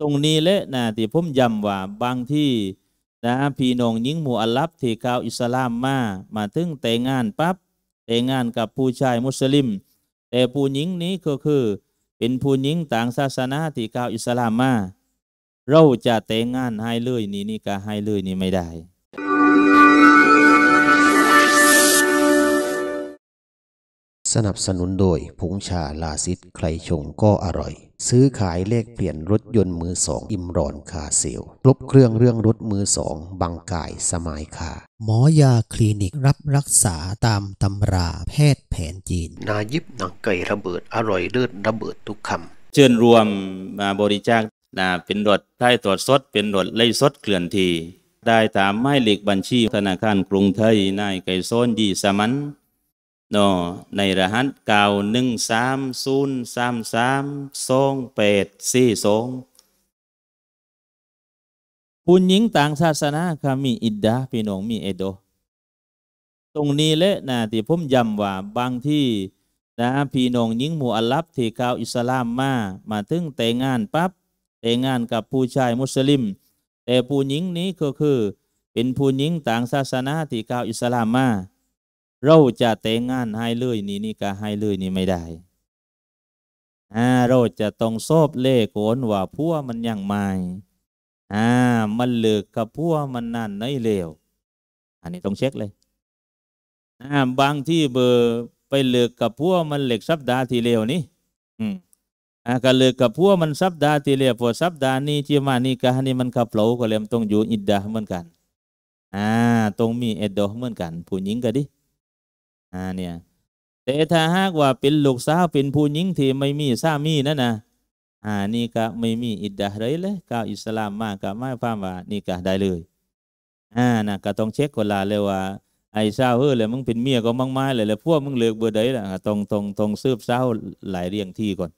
ตรงนี้และนะที่ผมย้ำว่าบางที่นะพี่น้องหญิงหมู่อัลลับที่กข่าอิสลามมามาถึงแต่งงานปั๊บแต่งงานกับผู้ชายมุสลิมแต่ผู้หญิงนี้ก็คือเป็นผู้หญิงต่างศาสนาที่กข่าอิสลามมาเราจะแต่งงานให้เลยนี่นี่ก็ให้เลยนี่ไม่ได้สนับสนุนโดยผงชาลาซิดใครชงก็อร่อย ซื้อขายเลขเปลี่ยนรถยนต์มือสอง อิมรอนคาเซลครบเครื่องเรื่องรถมือสองบางกายสมายคา หมอยาคลินิกรับรักษาตามตำราแพทย์แผนจีน นายิบหนังไก่ระเบิดอร่อยเลิศระเบิดทุกคำ เชิญรวมมาบริจาคนะเป็นดดไท้ตรวจสดเป็นดดไล่สดเกลื่อนทีได้ตามไมยเหล็กบัญชีธนาคารกรุงไทยนายไก่โซนยีสมันนอในรหัสเก่าหนึ่งสามศูนย์สามสามสองแปดสี่สองผู้หญิงต่างศาสนาค่ะมีอิดดาพี่น้องมีเอโด ตรงนี้แหละนะที่ผมย้ำว่า บางที่นะพี่น้องหญิงมูอัลลับที่เข่าอิสลามมา มาถึงแต่งงานปั๊บแต่งงานกับผู้ชายมุสลิม แต่ผู้หญิงนี้ก็คือ เป็นผู้หญิงต่างศาสนาที่เข่าอิสลามมาเราจะแต่งงานให้เลยนี่นี่ก็ให้เลยนี่ไม่ได้ อ่าเราจะต้องสอบเล่โขนว่าพัวมันยังไม่อ่ามันเลอกกับพัวมันนั่นในเลวอันนี้ต้องเช็คเลย อ่าบางที่เบอร์ไปเลอกกับพัวมันเหล็กสัปดาห์ที่เลวนี่ อืมอ่าก็เลอกกับพัวมันสัปดาห์ที่เลวพอสัปดาห์นี้ที่มานี่กะนี่มันขับเหลาก็เลยต้องอยู่อิดดาเหมือนกัน อ่าตรงมีเอ็ดดอเหมือนกัน ผู้หญิงก็ดิอ่าเนี่ยแต่ถ้าหากว่าเป็นลูกสาวเป็นผู้หญิงที่ไม่มีสามีนั่นนะอ่านี่ก็ไม่มีอิดดะเลยเลยก้าอิสลามมากก็ไม่ฟ้าม ว่า นี่ก็ได้เลยอ่านะก็ต้องเช็คคนละเลยว่า ไอ้สาวเออเลยมึงเป็นเมียก็มั่งไม้เลยเลยพวกมึงเลือกเบอร์ใดล่ะตรงตรงตรงซืบเสร้าหลายเรียงที่ก่อน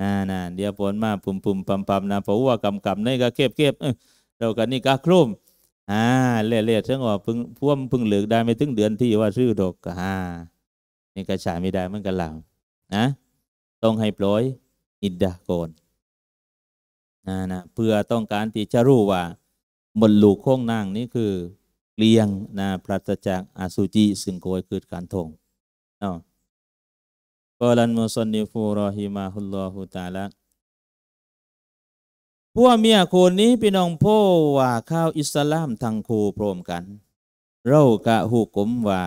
อ่านะเดี๋ยวผลมาปุ่มปุ่มปัมปัมนะเพราะว่ากำกำในก็เก็บเก็บเออเรากันนี่ก็คลุ่มอ่าเล่เล่เรื่อว่าพึ่งพ่วมพึ่งเหลือได้ไม่ถึงเดือนที่ว่าซื้อดอกอ่านี่กระฉายไม่ได้มันกันหล่านะ ต้องให้ปล่อย อิดดาก่อนนะนะเพื่อต้องการที่จะรู้ว่าบนลูกโค้งนางนี่คือ เกลียงนาปราศจากอาสุจิสึงโกยคือการทงอ๋อกอลันมุสนิฟูรอฮิมาฮุลลอฮุตาละพวเมียคนนี้พี่น้องพ่อว่าข้าวอิสลามทางคูพร้อมกัน เรากะหูกลมว่า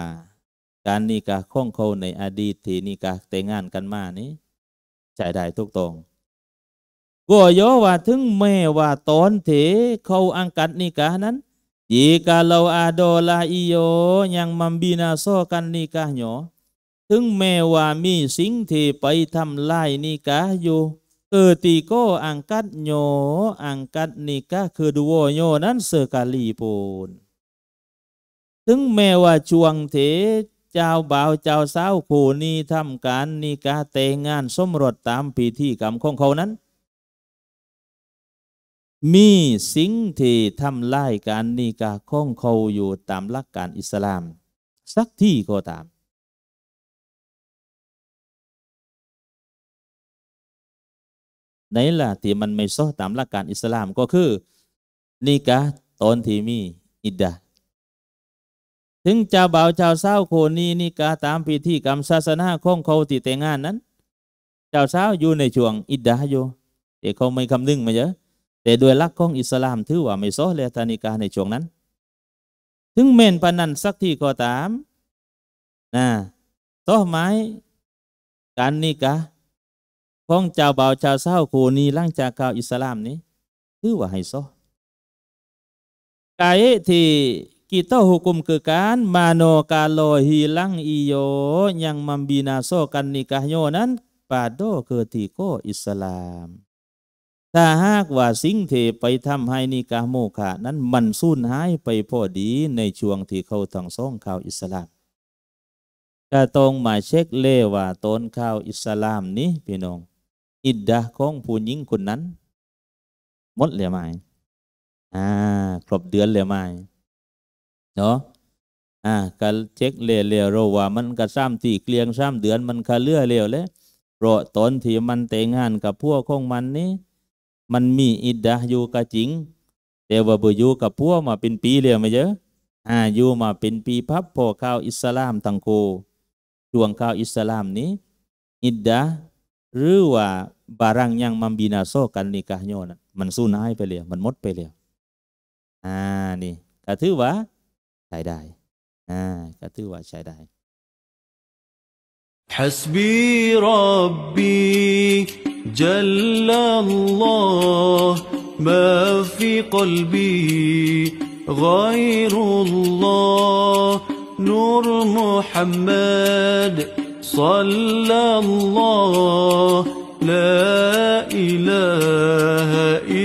การนิกาข้องเขาในอดีตที่นิกาแต่งงานกันมานี้ใช่ได้ทุกตรงก็ย่อว่าถึงแม้ว่าตอนเถเขาอังกัดนิกานั้นยีกาเราอาดอลาอิโย ยังมัมบ i นาโซกันนิกาหนอถึงแม้ว่ามีสิ่งที่ไปทำลายนิกาอยู่เอติโกอังกัดโยอังกัด นิกะ คือดูโวโยนั้นเซกาลีปูน ถึงแม้ว่าช่วงเถเจ้าบ่าวเจ้าสาวผู้นี้ทำการนิกะ แต่งงาน สมรสตาม พิธีกรรมของเขานั้น มีสิ่งที่ทำลายการนิกะ ของเขา อยู่ตามหลักการอิสลาม สักที่ก็ตามไหนล่ะ ที่มันไม่ซอตามหลักการอิสลามก็คือ นิกะตอนที่มี อิดดา ถึงชาวบ่าวชาวสาวโคนีนิกะตามพิธีกรรมศาสนาของเขาที่แต่งงานนั้นชาวสาวอยู่ในช่วงอิดดาอยู่แต่เขาไม่คำนึงมาเยอะ แต่โดยหลักของอิสลามถือว่าไม่ซอเลยตานิกาในช่วงนั้น ถึงเมนปนันสักที่ก็ตามนะต่อไม้การนิกาของชาวบ่าวชาวเศร้าคูนี้ล่างจากข่าวอิสลามนี้ คือว่าไฮโซกายที่กีตาหุกุมคือการ มาโนกาโลฮีลังอิโย ยังมัมบีนาโซกันนิกาโยนั้น ปาโดเกิดที่โกอิสลาม ถ้าหากว่าสิ่งเทไปทำให้นิกาโมคะนั้นมันสูญหายไปพอดีในช่วงที่เขาทั้งสองข่าวอิสลามกระตรงมาเช็คเล่ว่าต้นข่าวอิสลามนี้ พี่น้องอิดดะของผู้หญิงคนนั้นหมดเลยไหม อ่า ครบเดือนเลยไหม เนาะอ่าการเช็คเลียเลียเราว่า มันกระซ้ำที่เกลียงซ้ำเดือนมันกะเลื่อเลียวเลยเพราะตอนที่มันแต่งงานกับพวกของมันนี่มันมีอิดดะอยู่กับจริง แต่ว่าบอยู่กับพวกมาเป็นปีเลียวไม่เยอะ อ่า อยู่มาเป็นปีพับพอข้าวอิสลามตั้งโกช่วงข้าวอิสลามนี้อิดดะหรือว่าบารังยังมัมบีนาโซกันนิกาโยนมันสู้นายไปเลยมันมดไปเลยอ่า นี่ก็ถือว่า ใช้ได้ อ่าก็ถือว่าใช้ได้ صلى الله لا إله إلا